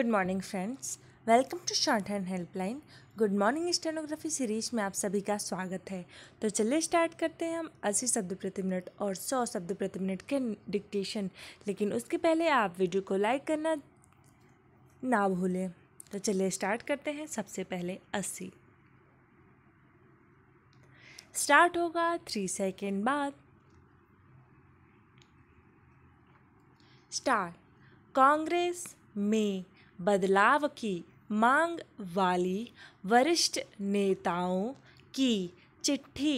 good morning friends welcome to short hand helpline good morning stenography series में आप सभी का स्वागत है तो चलिए स्टार्ट करते हैं हम अस्सी शब्द प्रति मिनट और सौ शब्द प्रति मिनट के डिक्टेशन लेकिन उसके पहले आप वीडियो को लाइक करना ना भूलें तो चलिए स्टार्ट करते हैं सबसे पहले अस्सी स्टार्ट होगा थ्री सेकेंड बाद स्टार कांग्रेस में बदलाव की मांग वाली वरिष्ठ नेताओं की चिट्ठी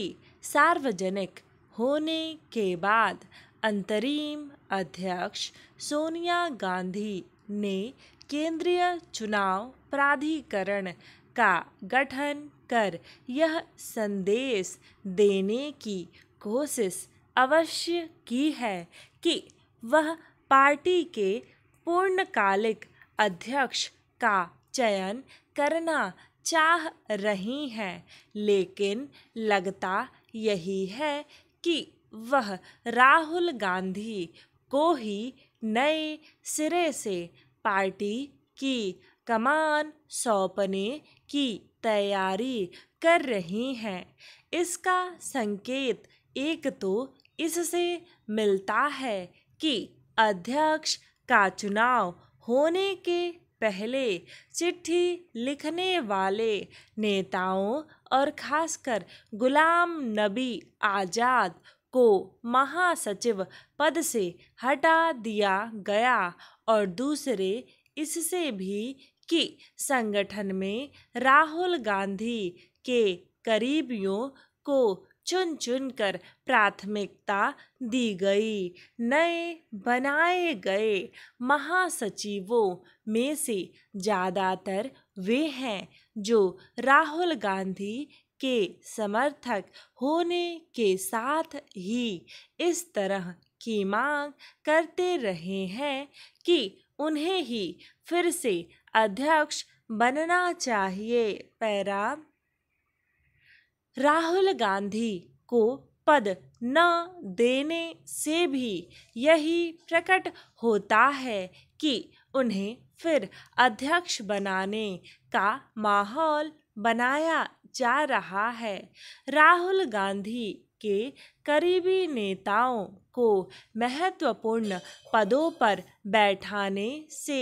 सार्वजनिक होने के बाद अंतरिम अध्यक्ष सोनिया गांधी ने केंद्रीय चुनाव प्राधिकरण का गठन कर यह संदेश देने की कोशिश अवश्य की है कि वह पार्टी के पूर्णकालिक अध्यक्ष का चयन करना चाह रही हैं लेकिन लगता यही है कि वह राहुल गांधी को ही नए सिरे से पार्टी की कमान सौंपने की तैयारी कर रही हैं इसका संकेत एक तो इससे मिलता है कि अध्यक्ष का चुनाव होने के पहले चिट्ठी लिखने वाले नेताओं और खासकर गुलाम नबी आज़ाद को महासचिव पद से हटा दिया गया और दूसरे इससे भी कि संगठन में राहुल गांधी के करीबियों को चुन चुन कर प्राथमिकता दी गई नए बनाए गए महासचिवों में से ज़्यादातर वे हैं जो राहुल गांधी के समर्थक होने के साथ ही इस तरह की मांग करते रहे हैं कि उन्हें ही फिर से अध्यक्ष बनना चाहिए पैराम राहुल गांधी को पद न देने से भी यही प्रकट होता है कि उन्हें फिर अध्यक्ष बनाने का माहौल बनाया जा रहा है राहुल गांधी के करीबी नेताओं को महत्वपूर्ण पदों पर बैठाने से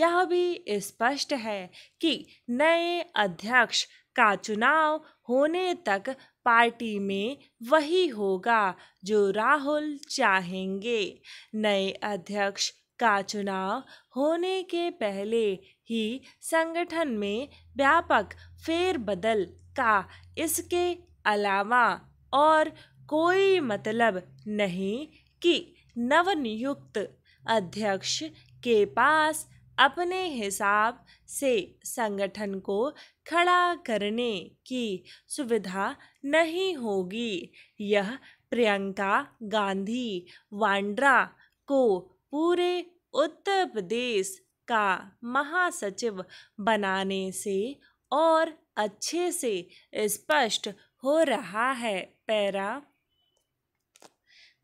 यह भी स्पष्ट है कि नए अध्यक्ष का चुनाव होने तक पार्टी में वही होगा जो राहुल चाहेंगे नए अध्यक्ष का चुनाव होने के पहले ही संगठन में व्यापक फेरबदल का इसके अलावा और कोई मतलब नहीं कि नवनियुक्त अध्यक्ष के पास अपने हिसाब से संगठन को खड़ा करने की सुविधा नहीं होगी यह प्रियंका गांधी वांड्रा को पूरे उत्तर प्रदेश का महासचिव बनाने से और अच्छे से स्पष्ट हो रहा है पैरा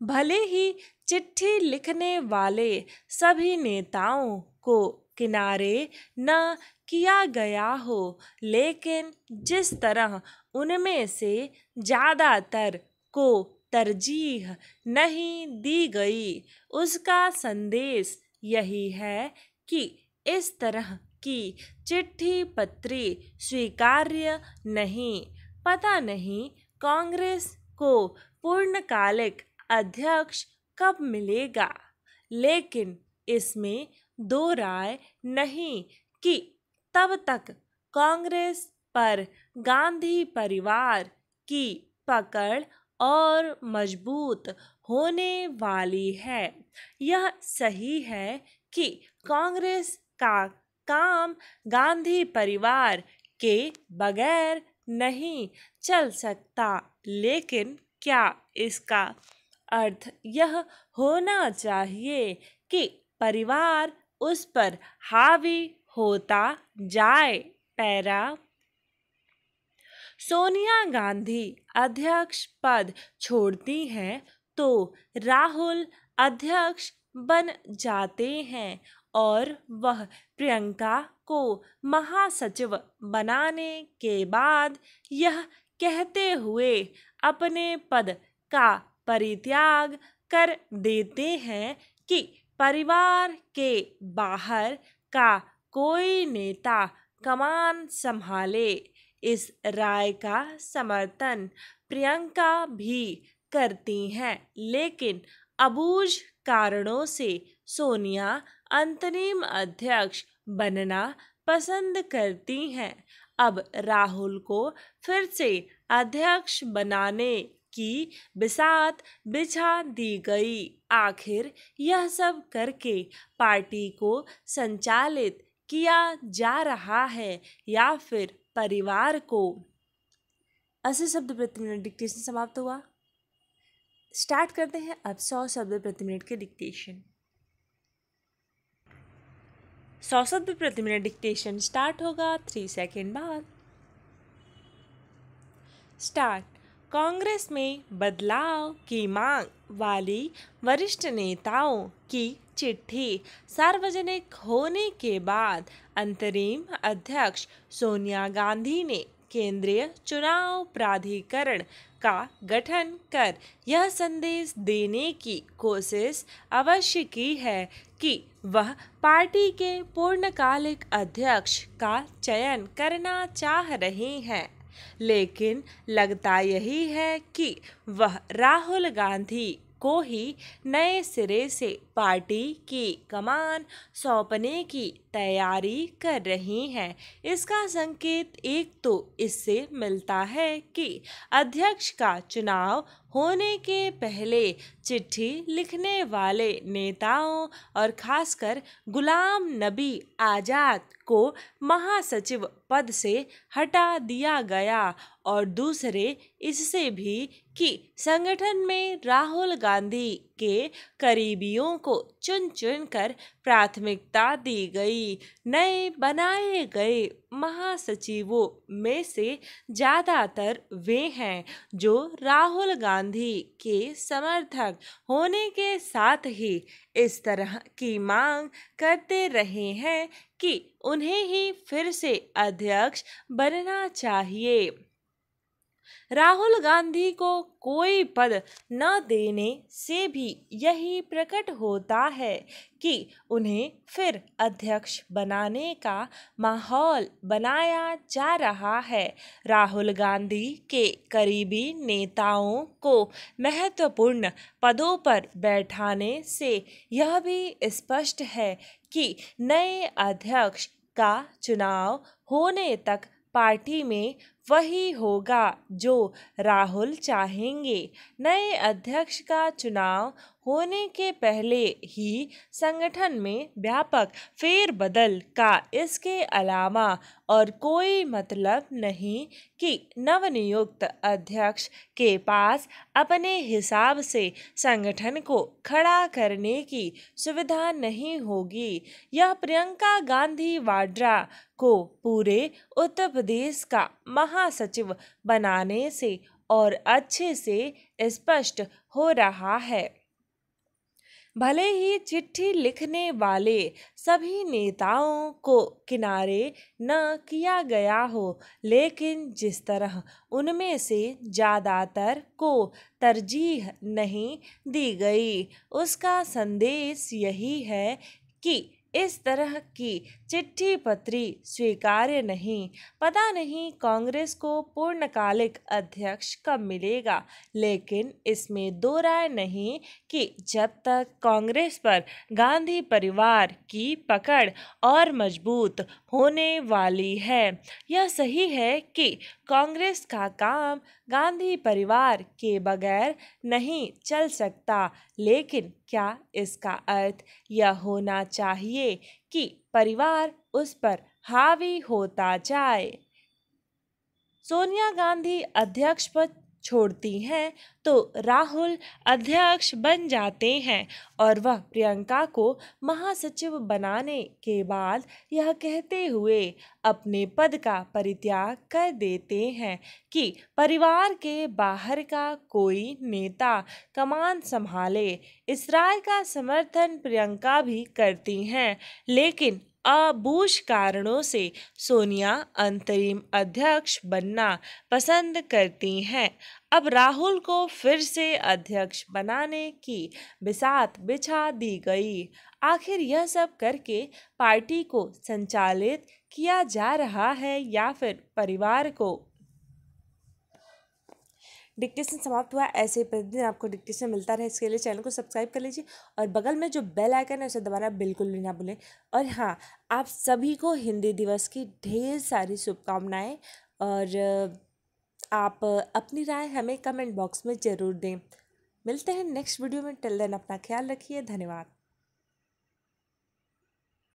भले ही चिट्ठी लिखने वाले सभी नेताओं को किनारे न किया गया हो लेकिन जिस तरह उनमें से ज़्यादातर को तरजीह नहीं दी गई उसका संदेश यही है कि इस तरह की चिट्ठी पत्री स्वीकार्य नहीं पता नहीं कांग्रेस को पूर्णकालिक अध्यक्ष कब मिलेगा लेकिन इसमें दो राय नहीं कि तब तक कांग्रेस पर गांधी परिवार की पकड़ और मजबूत होने वाली है यह सही है कि कांग्रेस का काम गांधी परिवार के बगैर नहीं चल सकता लेकिन क्या इसका अर्थ यह होना चाहिए कि परिवार उस पर हावी होता जाए पैरा सोनिया गांधी अध्यक्ष पद छोड़ती हैं तो राहुल अध्यक्ष बन जाते हैं और वह प्रियंका को महासचिव बनाने के बाद यह कहते हुए अपने पद का परित्याग कर देते हैं कि परिवार के बाहर का कोई नेता कमान संभाले इस राय का समर्थन प्रियंका भी करती हैं लेकिन अबूझ कारणों से सोनिया अंतरिम अध्यक्ष बनना पसंद करती हैं अब राहुल को फिर से अध्यक्ष बनाने की बिसात बिछा दी गई आखिर यह सब करके पार्टी को संचालित किया जा रहा है या फिर परिवार को अस्सी शब्द प्रति मिनट डिक्टेशन समाप्त हुआ स्टार्ट करते हैं अब सौ शब्द प्रति मिनट के डिक्टेशन सौ शब्द प्रति मिनट डिक्टेशन स्टार्ट होगा थ्री सेकेंड बाद स्टार्ट कांग्रेस में बदलाव की मांग वाली वरिष्ठ नेताओं की चिट्ठी सार्वजनिक होने के बाद अंतरिम अध्यक्ष सोनिया गांधी ने केंद्रीय चुनाव प्राधिकरण का गठन कर यह संदेश देने की कोशिश अवश्य की है कि वह पार्टी के पूर्णकालिक अध्यक्ष का चयन करना चाह रही हैं लेकिन लगता यही है कि वह राहुल गांधी को ही नए सिरे से पार्टी की कमान सौंपने की तैयारी कर रही हैं इसका संकेत एक तो इससे मिलता है कि अध्यक्ष का चुनाव होने के पहले चिट्ठी लिखने वाले नेताओं और खासकर गुलाम नबी आज़ाद को महासचिव पद से हटा दिया गया और दूसरे इससे भी कि संगठन में राहुल गांधी के करीबियों को को चुन चुन कर प्राथमिकता दी गई नए बनाए गए महासचिवों में से ज़्यादातर वे हैं जो राहुल गांधी के समर्थक होने के साथ ही इस तरह की मांग करते रहे हैं कि उन्हें ही फिर से अध्यक्ष बनना चाहिए राहुल गांधी को कोई पद न देने से भी यही प्रकट होता है कि उन्हें फिर अध्यक्ष बनाने का माहौल बनाया जा रहा है राहुल गांधी के करीबी नेताओं को महत्वपूर्ण पदों पर बैठाने से यह भी स्पष्ट है कि नए अध्यक्ष का चुनाव होने तक पार्टी में वही होगा जो राहुल चाहेंगे नए अध्यक्ष का चुनाव होने के पहले ही संगठन में व्यापक फेरबदल का इसके अलावा और कोई मतलब नहीं कि नवनियुक्त अध्यक्ष के पास अपने हिसाब से संगठन को खड़ा करने की सुविधा नहीं होगी यह प्रियंका गांधी वाड्रा को पूरे उत्तर प्रदेश का महा महासचिव बनाने से और अच्छे से स्पष्ट हो रहा है भले ही चिट्ठी लिखने वाले सभी नेताओं को किनारे न किया गया हो लेकिन जिस तरह उनमें से ज़्यादातर को तरजीह नहीं दी गई उसका संदेश यही है कि इस तरह की चिट्ठी पत्री स्वीकार्य नहीं पता नहीं कांग्रेस को पूर्णकालिक अध्यक्ष कब मिलेगा लेकिन इसमें दो राय नहीं कि जब तक कांग्रेस पर गांधी परिवार की पकड़ और मजबूत होने वाली है यह सही है कि कांग्रेस का काम गांधी परिवार के बगैर नहीं चल सकता लेकिन क्या इसका अर्थ यह होना चाहिए कि परिवार उस पर हावी होता जाए सोनिया गांधी अध्यक्ष पद छोड़ती हैं तो राहुल अध्यक्ष बन जाते हैं और वह प्रियंका को महासचिव बनाने के बाद यह कहते हुए अपने पद का परित्याग कर देते हैं कि परिवार के बाहर का कोई नेता कमान संभाले इसराइल का समर्थन प्रियंका भी करती हैं लेकिन अबूझ कारणों से सोनिया अंतरिम अध्यक्ष बनना पसंद करती हैं अब राहुल को फिर से अध्यक्ष बनाने की बिसात बिछा दी गई आखिर यह सब करके पार्टी को संचालित किया जा रहा है या फिर परिवार को डिक्टेशन समाप्त हुआ ऐसे ही प्रतिदिन आपको डिक्टेशन मिलता रहे इसके लिए चैनल को सब्सक्राइब कर लीजिए और बगल में जो बेल आइकन है उसे दबाना बिल्कुल भी ना भूलें और हाँ आप सभी को हिंदी दिवस की ढेर सारी शुभकामनाएँ और आप अपनी राय हमें कमेंट बॉक्स में ज़रूर दें मिलते हैं नेक्स्ट वीडियो में टिल देन अपना ख्याल रखिए धन्यवाद